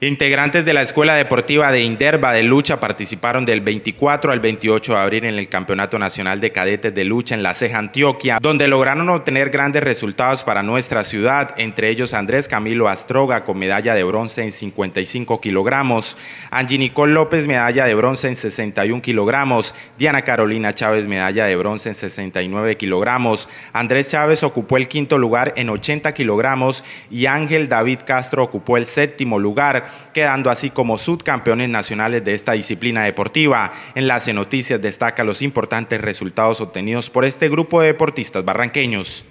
Integrantes de la Escuela Deportiva de Inderva de Lucha participaron del 24 al 28 de abril en el Campeonato Nacional de Cadetes de Lucha en la Ceja Antioquia, donde lograron obtener grandes resultados para nuestra ciudad, entre ellos Andrés Camilo Astroga con medalla de bronce en 55 kilogramos, Angie Nicole López medalla de bronce en 61 kilogramos, Diana Carolina Chávez medalla de bronce en 69 kilogramos, Andrés Chávez ocupó el quinto lugar en 80 kilogramos y Ángel David Castro ocupó el séptimo lugar quedando así como subcampeones nacionales de esta disciplina deportiva. Enlace Noticias destaca los importantes resultados obtenidos por este grupo de deportistas barranqueños.